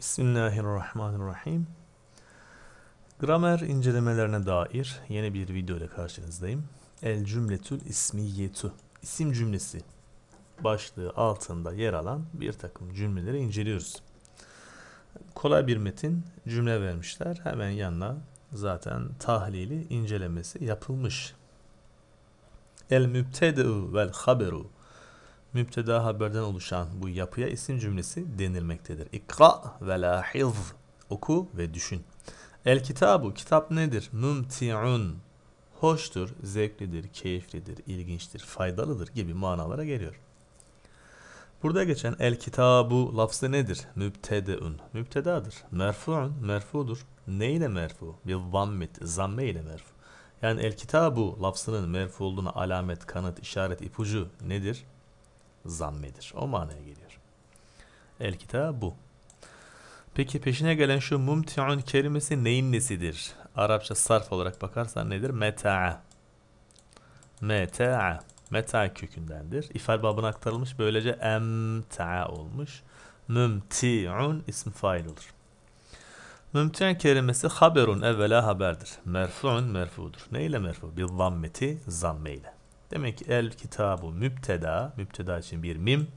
Bismillahirrahmanirrahim. Gramer incelemelerine dair yeni bir video ile karşınızdayım. El cümletül ismiyetu. İsim cümlesi başlığı altında yer alan bir takım cümleleri inceliyoruz. Kolay bir metin cümle vermişler. Hemen yanına zaten tahlili incelemesi yapılmış. El mübtedeu vel haberu müpteda haberden oluşan bu yapıya isim cümlesi denilmektedir. İkra ve la Oku ve düşün. El kitabu kitap nedir? Mümti'un. Hoştur, zevklidir, keyiflidir, ilginçtir, faydalıdır gibi manalara geliyor. Burada geçen el kitabu lafzı nedir? Mübtedeun. Mübtedadır. Merfu'un. Merfudur. Ne ile merfu? Bir zammit. Zamme ile merfu. Yani el kitabu lafzının merfu olduğuna alamet, kanıt, işaret, ipucu nedir? zammedir. O manaya geliyor. El kitabı bu. Peki peşine gelen şu mumti'un kelimesi neyin nesidir? Arapça sarf olarak bakarsan nedir? Meta'a. Meta'a. Meta kökündendir. İfade babına aktarılmış. Böylece emta'a olmuş. Mümti'un ism fail olur. Mümti'un kelimesi haberun evvela haberdir. Merfu'un merfudur. Ne ile merfu? Bir zammeti zamme ile. Demek ki el kitabı mübteda mübteda için bir mim.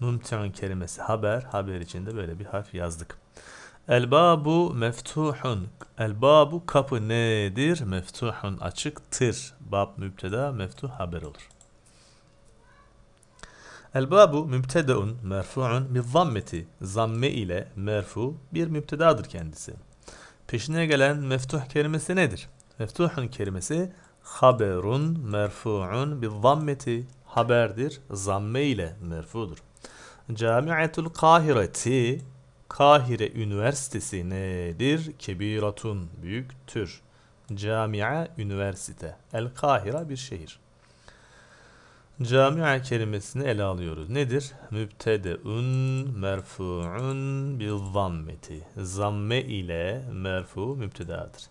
Mümten kelimesi haber, haber için de böyle bir harf yazdık. El babu meftuhun. El babu kapı nedir? Meftuhun açıktır. Bab mübteda meftuh haber olur. El babu mübtedeun merfuun bir zammeti. Zamme ile merfu bir mübtedadır kendisi. Peşine gelen meftuh kelimesi nedir? Meftuhun kelimesi haberun merfu'un bi zammeti haberdir. Zamme ile merfudur. Camiatul Kahireti Kahire Üniversitesi nedir? Kebiratun büyüktür. Camia üniversite. El Kahira bir şehir. Camia kelimesini ele alıyoruz. Nedir? Mübtedeun merfu'un bil zammeti. Zamme ile merfu mübtedadır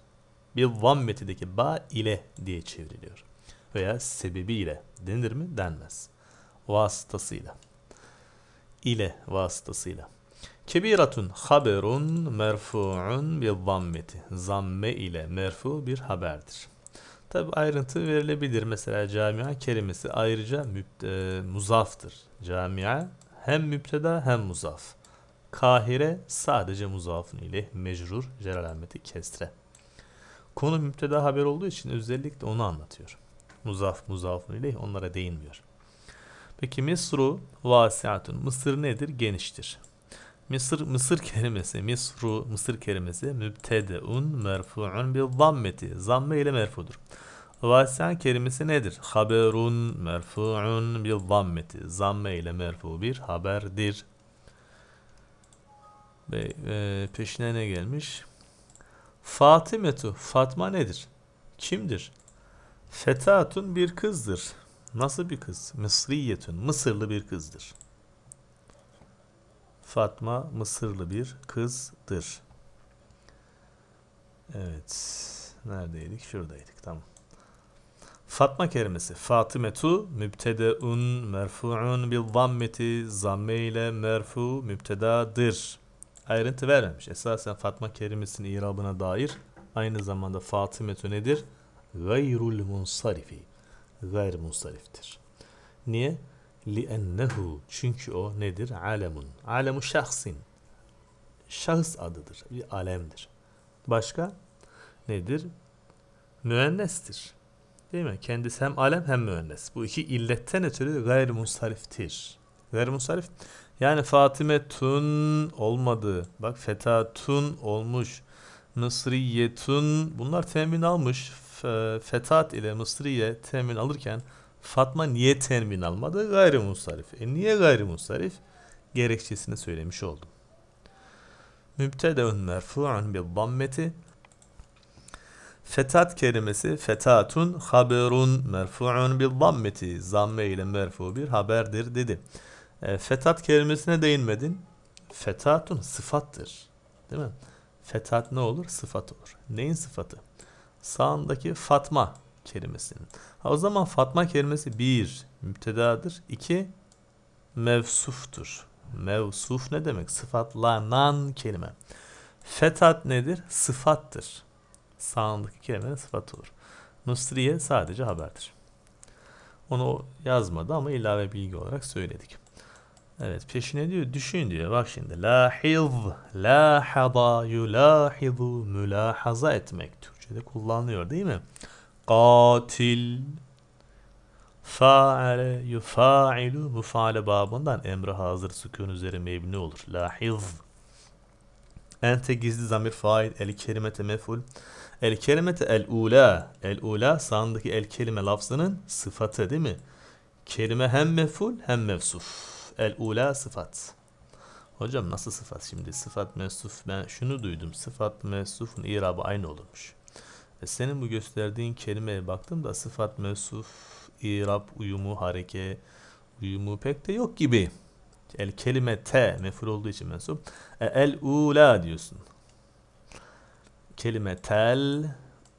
bir vammetideki ba ile diye çevriliyor. Veya sebebiyle denir mi? Denmez. Vasıtasıyla. İle vasıtasıyla. Kebiratun haberun merfu'un bir zammeti. Zamme ile merfu bir haberdir. Tabi ayrıntı verilebilir. Mesela camia kelimesi ayrıca e, muzaftır. Camia hem müpteda hem muzaf. Kahire sadece muzafın ile mecrur, ceral kestre. Konu müpteda haber olduğu için özellikle onu anlatıyor. Muzaf, muzaf ileyh onlara değinmiyor. Peki Misru vasiatun. Mısır nedir? Geniştir. Mısır Mısır kelimesi, Misru Mısır kelimesi mübtedeun merfuun bir zammeti. Zamme ile merfudur. Vasian kelimesi nedir? Haberun merfuun bir zammeti. Zamme ile merfu bir haberdir. Ve e, peşine ne gelmiş? Fatimetu, Fatma nedir? Kimdir? Fetatun bir kızdır. Nasıl bir kız? Mısriyetun, Mısırlı bir kızdır. Fatma Mısırlı bir kızdır. Evet. Neredeydik? Şuradaydık. Tamam. Fatma kelimesi. Fatimetu mübtedeun merfu'un bil zammeti zamme ile merfu mübtedadır ayrıntı vermemiş. Esasen Fatma kelimesinin irabına dair aynı zamanda Fatimetü nedir? Gayrul munsarifi. Gayr munsariftir. Niye? لِأَنَّهُ Çünkü o nedir? Alemun. Alemu şahsin. Şahıs adıdır. Bir alemdir. Başka? Nedir? Müennestir. Değil mi? Kendisi hem alem hem müennes. Bu iki illetten ötürü gayr munsariftir. Gayr munsarif yani Fatime tun olmadı. Bak Feta Tun olmuş. Mısriyetun bunlar temin almış. Fetat ile Mısriye temin alırken Fatma niye temin almadı? Gayrimunsarif. E niye gayrimunsarif? Gerekçesini söylemiş oldum. Mübtedeun merfu'un bir dammeti Fetat kelimesi fetatun haberun merfu'un bir dammeti zamme ile merfu bir haberdir dedi. E, fetat kelimesine değinmedin. Fetatun sıfattır. Değil mi? Fetat ne olur? Sıfat olur. Neyin sıfatı? Sağındaki Fatma kelimesinin. Ha, o zaman Fatma kelimesi bir, müptedadır. İki, mevsuftur. Mevsuf ne demek? Sıfatlanan kelime. Fetat nedir? Sıfattır. Sağındaki kelimenin sıfatı olur. Nusriye sadece haberdir. Onu yazmadı ama ilave bilgi olarak söyledik. Evet peşine diyor düşün diyor. Bak şimdi lahiz, lahada, yulahizu, mülahaza etmek Türkçe'de kullanılıyor değil mi? Katil, faale, yufailu, mufaale babından emre hazır sükun üzeri mebni olur. Lahiz. Ente gizli zamir fail, el kelimete meful. El kelimete el ula. El ula sağındaki el kelime lafzının sıfatı değil mi? Kelime hem meful hem mevsuf. El ula sıfat. Hocam nasıl sıfat şimdi? Sıfat mensuf. Ben şunu duydum. Sıfat mensufun irabı aynı olurmuş. E senin bu gösterdiğin kelimeye baktım da sıfat mensuf irab uyumu hareke uyumu pek de yok gibi. El kelime te mefur olduğu için mensup. E, el ula diyorsun. Kelime tel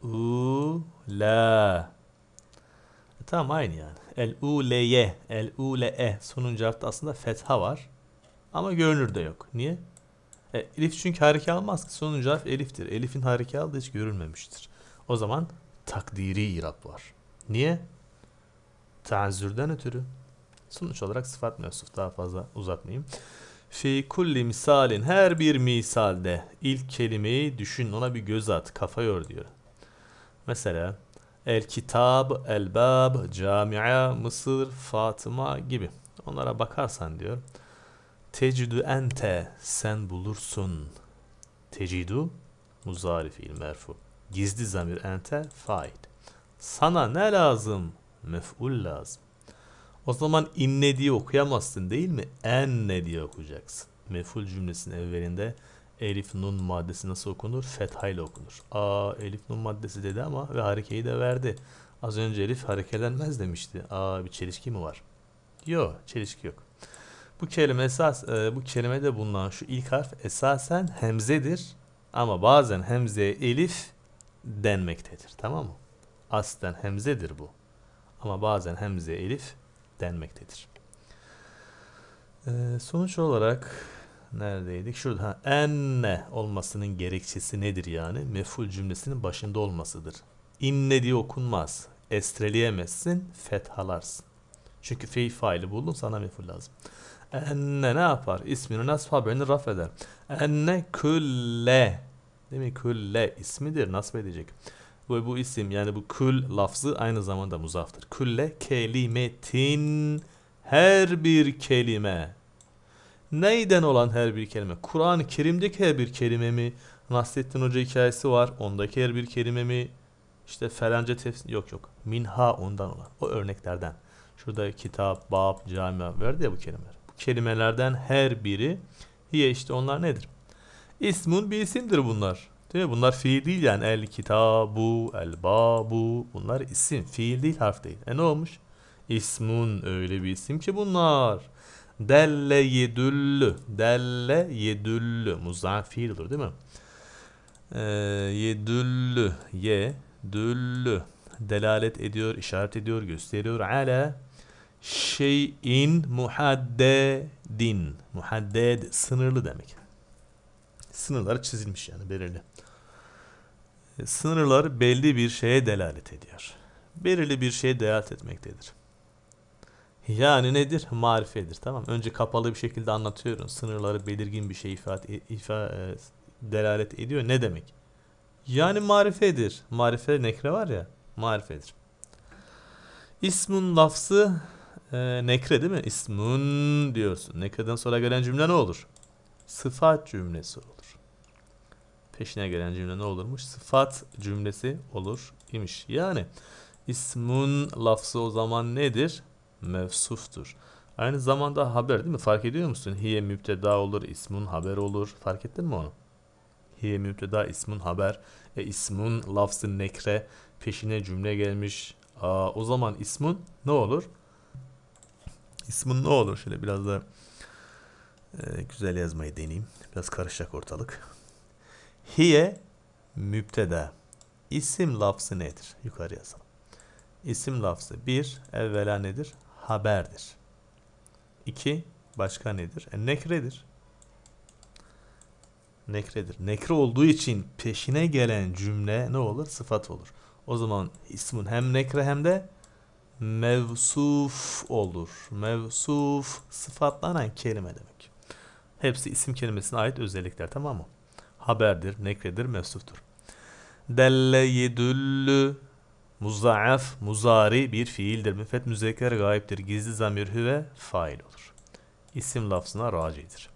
ula. E, tamam aynı yani. El-u-le-ye, el-u-le-e sonuncu harfte aslında fetha var. Ama görünür de yok. Niye? E, elif çünkü hareke almaz ki. Sonuncu harf eliftir. Elifin hareke aldığı hiç görülmemiştir. O zaman takdiri irab var. Niye? Tazürden ötürü. Sonuç olarak sıfat mevsuf. Daha fazla uzatmayayım. Fi kulli misalin her bir misalde ilk kelimeyi düşün ona bir göz at kafa yor diyor. Mesela El Kitab, El Bab, Camia, Mısır, Fatıma gibi. Onlara bakarsan diyor. Tecidu ente sen bulursun. Tecidu muzarif il merfu. Gizli zamir ente fail. Sana ne lazım? Mef'ul lazım. O zaman inne diye okuyamazsın değil mi? Enne diye okuyacaksın. Mef'ul cümlesinin evvelinde elif nun maddesi nasıl okunur? Fetha ile okunur. Aa, elif nun maddesi dedi ama ve harekeyi de verdi. Az önce elif harekelenmez demişti. Aa, bir çelişki mi var? Yok çelişki yok. Bu kelime esas e, bu de bulunan şu ilk harf esasen hemzedir ama bazen hemze elif denmektedir. Tamam mı? Aslen hemzedir bu. Ama bazen hemze elif denmektedir. E, sonuç olarak neredeydik? Şurada ha, enne olmasının gerekçesi nedir yani? Meful cümlesinin başında olmasıdır. İnne diye okunmaz. Estreleyemezsin, fethalarsın. Çünkü fiil faili buldun sana meful lazım. Enne ne yapar? İsmini nasb haberini raf eder. Enne külle. Değil mi? Külle ismidir. Nasb edecek. Ve bu isim yani bu kül lafzı aynı zamanda muzaftır. Külle kelimetin her bir kelime Neyden olan her bir kelime? Kur'an-ı Kerim'deki her bir kelime mi? Nasrettin Hoca hikayesi var. Ondaki her bir kelime mi? İşte felanca tefsir. Yok yok. Minha ondan olan. O örneklerden. Şurada kitap, bab, camia verdi ya bu kelimeler. Bu kelimelerden her biri hiye işte onlar nedir? İsmun bir isimdir bunlar. Değil mi? Bunlar fiil değil yani. El kitabu, el babu. Bunlar isim. Fiil değil, harf değil. E ne olmuş? İsmun öyle bir isim ki bunlar. Delle yedüllü. Delle yedüllü. Muzaf fiildir değil mi? Ee, yedüllü. Ye. Düllü. Delalet ediyor, işaret ediyor, gösteriyor. Ala şeyin muhaddedin. Muhadded. Sınırlı demek. Sınırlar çizilmiş yani belirli. Sınırlar belli bir şeye delalet ediyor. Belirli bir şeye delalet etmektedir. Yani nedir? Marifedir. Tamam Önce kapalı bir şekilde anlatıyorum. Sınırları belirgin bir şey ifade, ifade delalet ediyor. Ne demek? Yani marifedir. Marife nekre var ya. Marifedir. İsmun lafzı e, nekre değil mi? İsmun diyorsun. Nekreden sonra gelen cümle ne olur? Sıfat cümlesi olur. Peşine gelen cümle ne olurmuş? Sıfat cümlesi olur imiş. Yani ismun lafzı o zaman nedir? mevsuftur. Aynı zamanda haber değil mi? Fark ediyor musun? Hiye mübteda olur, ismun haber olur. Fark ettin mi onu? Hiye mübteda, ismun haber. E ismun lafzı nekre peşine cümle gelmiş. Aa, o zaman ismun ne olur? İsmun ne olur? Şöyle biraz da e, güzel yazmayı deneyeyim. Biraz karışacak ortalık. Hiye mübteda. İsim lafzı nedir? Yukarı yazalım. İsim lafzı bir evvela nedir? haberdir. 2. Başka nedir? E, nekredir. Nekredir. Nekre olduğu için peşine gelen cümle ne olur? Sıfat olur. O zaman ismin hem nekre hem de mevsuf olur. Mevsuf sıfatlanan kelime demek. Hepsi isim kelimesine ait özellikler tamam mı? Haberdir, nekredir, mevsuftur. Delle yedüllü Muzzaaf, muzari bir fiildir. Müfet müzekker gayiptir. Gizli zamir hüve fail olur. İsim lafzına racidir.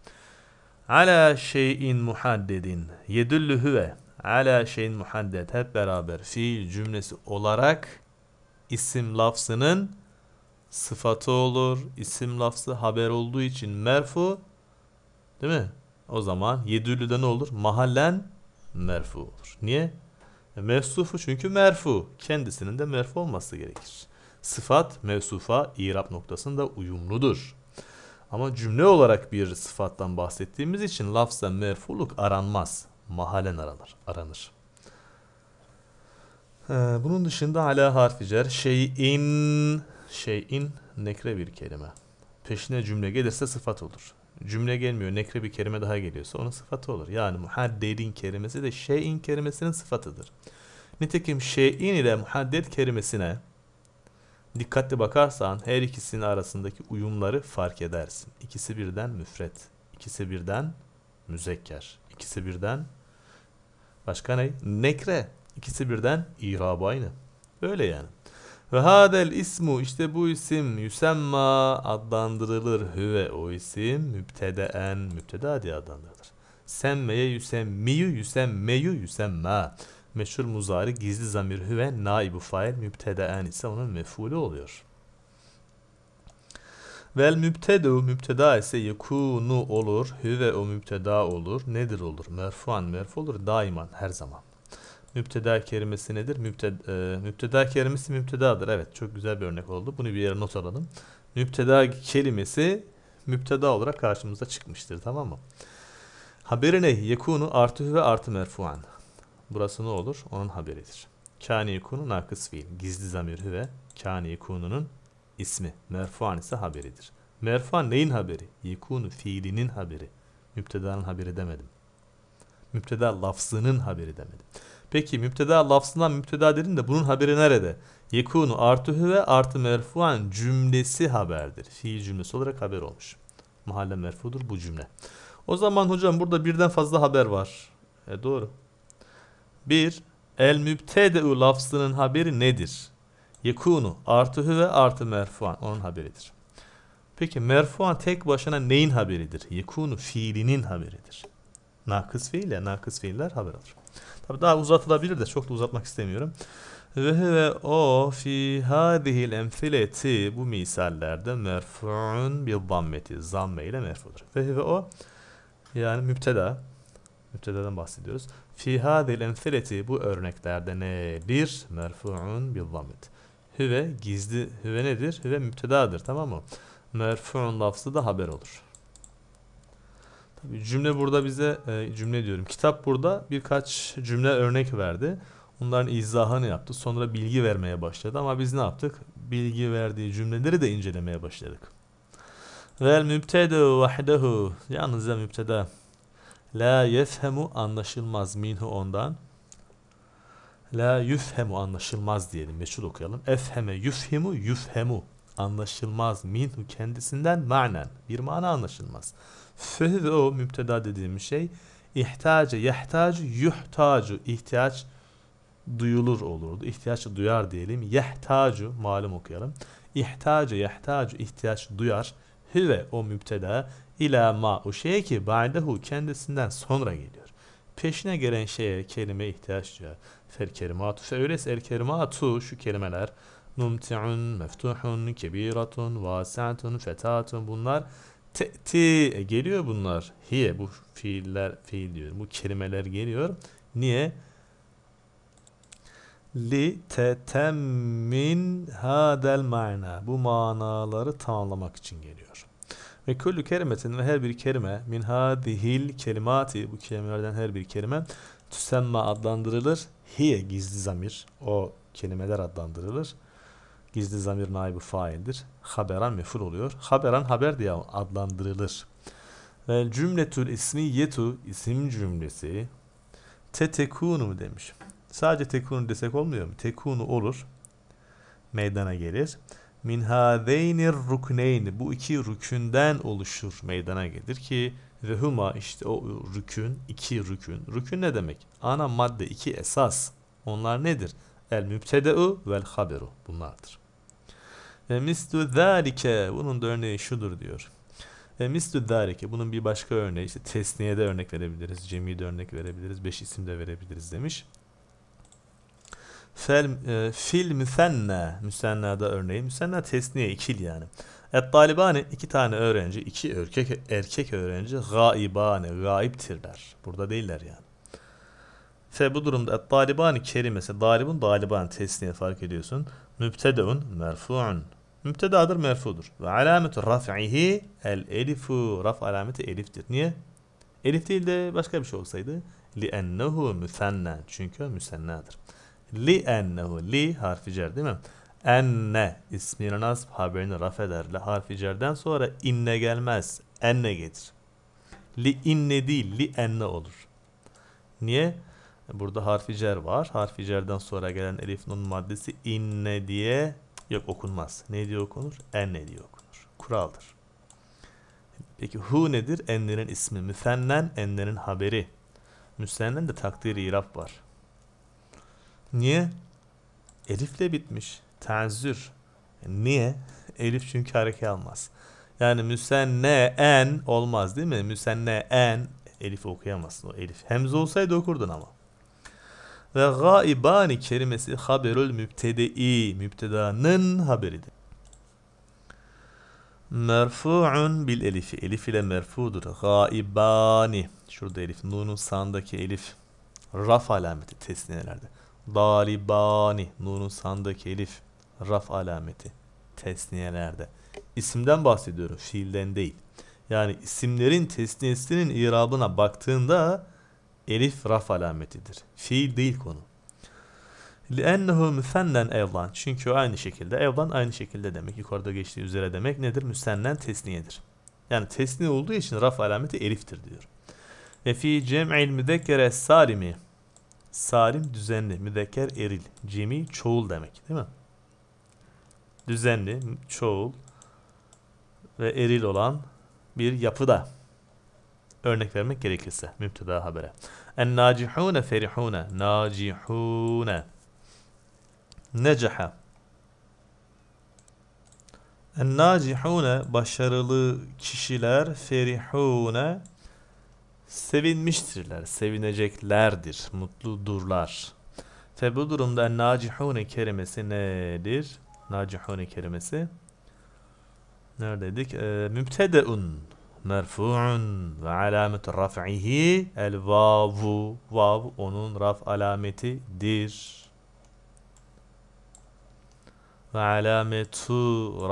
Ala şeyin muhaddedin. Yedüllü hüve. Ala şeyin muhaddet Hep beraber fiil cümlesi olarak isim lafzının sıfatı olur. İsim lafzı haber olduğu için merfu. Değil mi? O zaman yedüllü de ne olur? Mahallen merfu olur. Niye? Mevsufu çünkü merfu. Kendisinin de merfu olması gerekir. Sıfat mevsufa irap noktasında uyumludur. Ama cümle olarak bir sıfattan bahsettiğimiz için lafza merfuluk aranmaz. Mahalen aranır. aranır. Ee, bunun dışında ala harfi cer şeyin şeyin nekre bir kelime. Peşine cümle gelirse sıfat olur cümle gelmiyor. Nekre bir kelime daha geliyorsa onun sıfatı olur. Yani muhaddedin kelimesi de şeyin kelimesinin sıfatıdır. Nitekim şeyin ile muhadded kelimesine dikkatli bakarsan her ikisinin arasındaki uyumları fark edersin. İkisi birden müfret. İkisi birden müzekker. İkisi birden başka ne? Nekre. İkisi birden irab aynı. Öyle yani. Ve hadel ismu işte bu isim yüsemma adlandırılır. Hüve o isim mübtedeen mübteda diye adlandırılır. Semmeye yüsemmiyu yüsemmeyu yüsemma. Meşhur muzari gizli zamir hüve naibu fail mübtedeen ise onun mefulü oluyor. Vel mübtedu mübteda ise yekunu olur. Hüve o mübteda olur. Nedir olur? Merfuan merfu olur. Daiman her zaman. Müpteda kelimesi nedir? Müpteda, e, müpteda kelimesi müptedadır. Evet çok güzel bir örnek oldu. Bunu bir yere not alalım. Müpteda kelimesi müpteda olarak karşımıza çıkmıştır tamam mı? Haberi ne? Yekunu artı ve artı merfuan. Burası ne olur? Onun haberidir. Kâni yekunu nakıs fiil. Gizli zamir hüve. Kâni yekununun ismi. Merfuan ise haberidir. Merfuan neyin haberi? Yekunu fiilinin haberi. Müptedanın haberi demedim. Müpteda lafzının haberi demedim. Peki müpteda lafzından müpteda dedin de bunun haberi nerede? Yekunu artıhü ve artı merfuan cümlesi haberdir. Fiil cümlesi olarak haber olmuş. Mahalle merfudur bu cümle. O zaman hocam burada birden fazla haber var. E doğru. Bir, el mübtede'ü lafzının haberi nedir? Yekunu artıhü ve artı merfuan onun haberidir. Peki merfuan tek başına neyin haberidir? Yekunu fiilinin haberidir. Nakıs ya nakıs fiiller haber alır. Tabi daha uzatılabilir de çok da uzatmak istemiyorum. Ve ve o fi hadihil emfileti bu misallerde merfu'un bir zammeti. Zamme ile merfudur. Ve ve o yani müpteda. Müptedadan bahsediyoruz. Fi hadihil emfileti bu örneklerde nedir? Merfu'un bir zammet. Hüve gizli. Hüve nedir? Hüve müptedadır tamam mı? Merfu'un lafzı da haber olur. Cümle burada bize e, cümle diyorum. Kitap burada birkaç cümle örnek verdi. Onların izahını yaptı. Sonra bilgi vermeye başladı ama biz ne yaptık? Bilgi verdiği cümleleri de incelemeye başladık. Vel mübtedu vahdehu yalnızca mübteda la yefhemu anlaşılmaz minhu ondan la yufhemu anlaşılmaz diyelim meçhul okuyalım. Efheme yufhemu yufhemu anlaşılmaz minhu kendisinden manen bir mana anlaşılmaz. Fe ve o müpteda dediğim şey ihtace, yehtacu, yuhtacu, ihtiyaç duyulur olurdu. İhtiyaç duyar diyelim. Yehtacu, malum okuyalım. İhtace, yehtacu, ihtiyaç duyar. Hüve, o müpteda, ila ma, o şeye ki ba'dehu, kendisinden sonra geliyor. Peşine gelen şeye, kelime ihtiyaç duyar. Fel kerimatu, fe şey öyles el kerimatu, şu kelimeler, mumti'un, meftuhun, kebiratun, vasi'atun, fetatun, bunlar Te'ti e, geliyor bunlar. Hiye bu fiiller fiil diyorum. Bu kelimeler geliyor. Niye? Li tetemmin hadel mana. Bu manaları tamamlamak için geliyor. Ve küllü kelimetin ve her bir kelime min hadihil kelimati bu kelimelerden her bir kelime tüsemma adlandırılır. Hiye gizli zamir. O kelimeler adlandırılır. Gizli zamir naibi faildir. Haberan meful oluyor. Haberan haber diye adlandırılır. Ve cümletül yetu isim cümlesi te tekunu demiş. Sadece tekunu desek olmuyor mu? Tekunu olur. Meydana gelir. Min hadeynir rukneyni. Bu iki rükünden oluşur. Meydana gelir ki ve huma işte o rükün, iki rükün. Rükün ne demek? Ana madde, iki esas. Onlar nedir? El mübtedeu vel haberu bunlardır. Ve mislu zalike bunun da örneği şudur diyor. Ve mislu zalike bunun bir başka örneği işte tesniye de örnek verebiliriz. Cemi'ye de örnek verebiliriz. Beş isim de verebiliriz demiş. Fel, e, fil müsenna müsennada örneği. Müsenna tesniye ikil yani. Et talibani iki tane öğrenci, iki erkek erkek öğrenci gaibane, gaiptirler. Burada değiller yani. Fe bu durumda et talibani kelimesi dalibun daliban tesniye fark ediyorsun. Mübtedeun merfuun Müptedadır, merfudur. Ve alametu raf'ihi el elifu. Raf alameti eliftir. Niye? Elif değil de başka bir şey olsaydı. لِأَنَّهُ müsenna. Çünkü müsennadır. Li لِأَنَّهُ Li harfi cer değil mi? Enne ismini nasb haberini raf eder. La harfi cerden sonra inne gelmez. Enne getir. Li inne değil li enne olur. Niye? Burada harfi cer var. Harfi cerden sonra gelen elif nun maddesi inne diye Yok okunmaz. Ne diye okunur? En ne diye okunur. Kuraldır. Peki hu nedir? Enlerin ismi. Müsennen enlerin haberi. Müsennen de takdir-i iraf var. Niye? Elifle bitmiş. Tenzür. Niye? Elif çünkü hareke almaz. Yani müsenne en olmaz değil mi? Müsenne en Elif okuyamazsın o Elif. Hemze olsaydı okurdun ama. Ve gaibani kelimesi haberül mübtedei mübtedanın haberidir. Merfu'un bil elifi. Elif ile merfudur. Gaibani. Şurada elif. Nun'un sağındaki elif. Raf alameti tesniyelerde. Dalibani. Nun'un sağındaki elif. Raf alameti. Tesniyelerde. İsimden bahsediyorum. Fiilden değil. Yani isimlerin tesniyesinin irabına baktığında Elif raf alametidir. Fiil değil konu. لِأَنَّهُ مُثَنَّنْ evlan. Çünkü o aynı şekilde. Evlan aynı şekilde demek. Yukarıda geçtiği üzere demek nedir? Müsennen tesniyedir. Yani tesni olduğu için raf alameti eliftir diyor. Ve fi cem'il müdekkere sarimi. Sarim düzenli, müdekker eril. Cemi çoğul demek değil mi? Düzenli, çoğul ve eril olan bir yapıda. Örnek vermek gerekirse müpteda habere. En nacihune ferihune. Nacihune. Necaha. En nacihune başarılı kişiler ferihune sevinmiştirler, sevineceklerdir, mutludurlar. Ve bu durumda en nacihune kelimesi nedir? Nacihune kelimesi neredeydik? E, mübtedeun merfu'un ve alamet raf'ihi el vavu. Vav onun raf alametidir. Ve alametu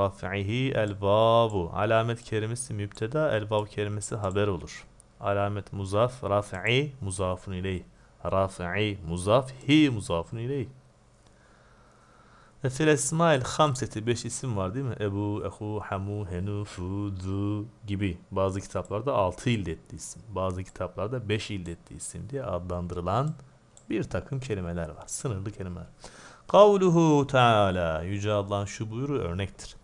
raf'ihi el vavu. Alamet kelimesi mübteda, el vav kelimesi haber olur. Alamet muzaf, raf'i muzafun ileyh. Raf'i muzaf, hi muzafun ileyh. Ve fil esmail hamseti beş isim var değil mi? Ebu, Ehu, Hamu, Henu, Fudu gibi. Bazı kitaplarda altı illetli isim. Bazı kitaplarda beş illetli isim diye adlandırılan bir takım kelimeler var. Sınırlı kelimeler. Kavluhu Teala. Yüce Allah'ın şu buyuru örnektir.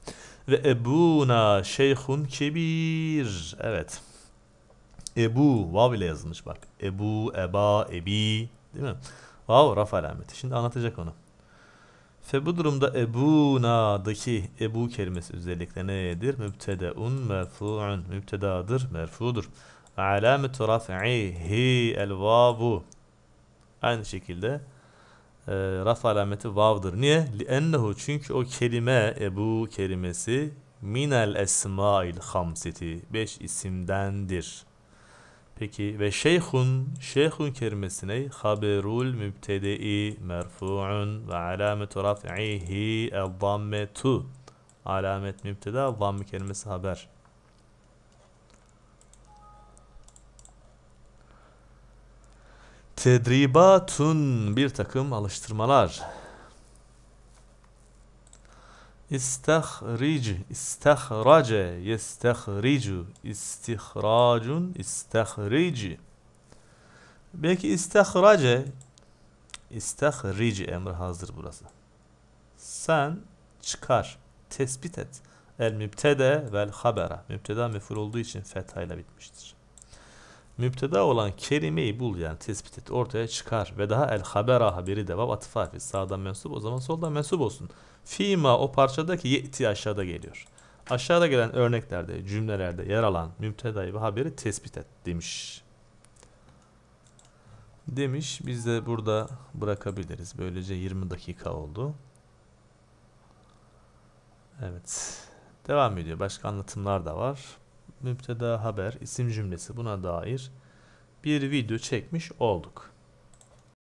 Ve ebuna şeyhun kebir. Evet. Ebu vav ile yazılmış bak. Ebu, eba, ebi değil mi? Vav raf alameti. Şimdi anlatacak onu. Fe bu durumda ebuna'daki ebu kelimesi özellikle nedir? Mübtedeun merfu'un. Mübtedadır, merfudur. Alamet raf'ihi el vavu. Aynı şekilde e, raf alameti vavdır. Niye? Liennehu çünkü o kelime ebu kelimesi minel esmail hamseti. Beş isimdendir. Peki ve şeyhun, şeyhun kelimesine haberul mübtedei merfu'un ve alametu raf'ihi el-dammetu. Alamet mübteda, zamm kelimesi haber. Tedribatun bir takım alıştırmalar. İstihric, istihrace, yestihricu, istihracun, istihrici. Belki istihrace, istihrici emri hazır burası. Sen çıkar, tespit et. El mübtede vel habera. Mübteda mefur olduğu için fethayla bitmiştir müpteda olan kelimeyi bul yani tespit et ortaya çıkar ve daha el habera haberi de vav atıf harfi sağdan mensup o zaman soldan mensup olsun. Fima o parçadaki yeti aşağıda geliyor. Aşağıda gelen örneklerde cümlelerde yer alan müptedayı ve haberi tespit et demiş. Demiş biz de burada bırakabiliriz. Böylece 20 dakika oldu. Evet. Devam ediyor. Başka anlatımlar da var müpteda haber, isim cümlesi buna dair bir video çekmiş olduk.